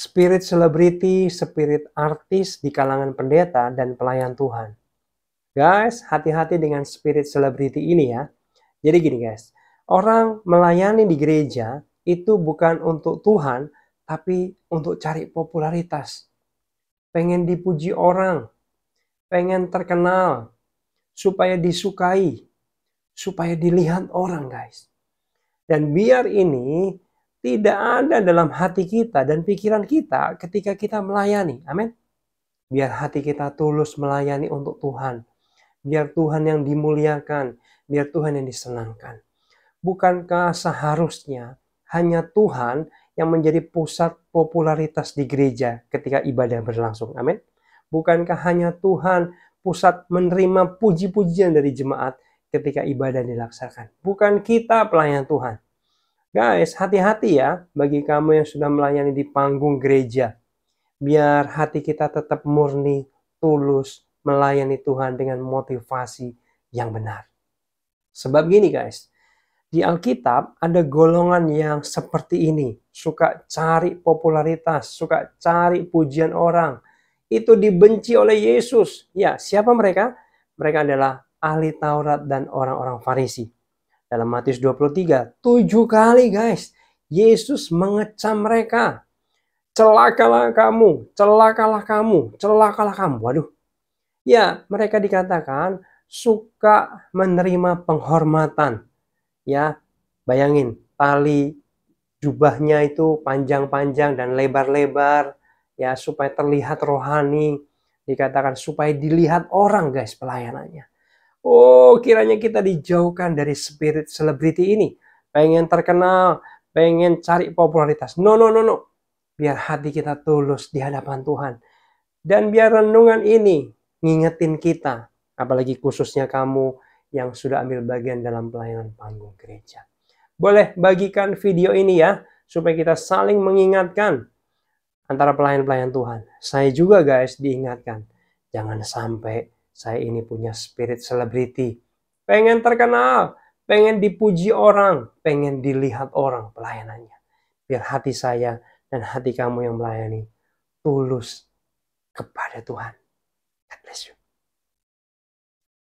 spirit selebriti, spirit artis di kalangan pendeta dan pelayan Tuhan. Guys, hati-hati dengan spirit selebriti ini ya. Jadi gini guys, orang melayani di gereja itu bukan untuk Tuhan, tapi untuk cari popularitas. Pengen dipuji orang, pengen terkenal, supaya disukai, supaya dilihat orang guys. Dan biar ini tidak ada dalam hati kita dan pikiran kita ketika kita melayani. Amin. Biar hati kita tulus melayani untuk Tuhan. Biar Tuhan yang dimuliakan, biar Tuhan yang disenangkan. Bukankah seharusnya hanya Tuhan yang menjadi pusat popularitas di gereja ketika ibadah berlangsung? Amin. Bukankah hanya Tuhan pusat menerima puji-pujian dari jemaat ketika ibadah dilaksanakan? Bukan kita pelayan Tuhan Guys, hati-hati ya bagi kamu yang sudah melayani di panggung gereja. Biar hati kita tetap murni, tulus, melayani Tuhan dengan motivasi yang benar. Sebab gini guys, di Alkitab ada golongan yang seperti ini. Suka cari popularitas, suka cari pujian orang. Itu dibenci oleh Yesus. Ya, siapa mereka? Mereka adalah ahli Taurat dan orang-orang Farisi. Dalam Matius 23, tujuh kali guys, Yesus mengecam mereka. Celakalah kamu, celakalah kamu, celakalah kamu. Waduh, ya mereka dikatakan suka menerima penghormatan. Ya, bayangin tali jubahnya itu panjang-panjang dan lebar-lebar ya supaya terlihat rohani dikatakan supaya dilihat orang guys pelayanannya Oh, kiranya kita dijauhkan dari spirit selebriti ini. Pengen terkenal, pengen cari popularitas. No, no, no, no. Biar hati kita tulus di hadapan Tuhan. Dan biar renungan ini ngingetin kita. Apalagi khususnya kamu yang sudah ambil bagian dalam pelayanan panggung gereja. Boleh bagikan video ini ya, supaya kita saling mengingatkan antara pelayan-pelayan Tuhan. Saya juga guys diingatkan, jangan sampai saya ini punya spirit selebriti. Pengen terkenal, pengen dipuji orang, pengen dilihat orang pelayanannya. Biar hati saya dan hati kamu yang melayani tulus kepada Tuhan. God bless you.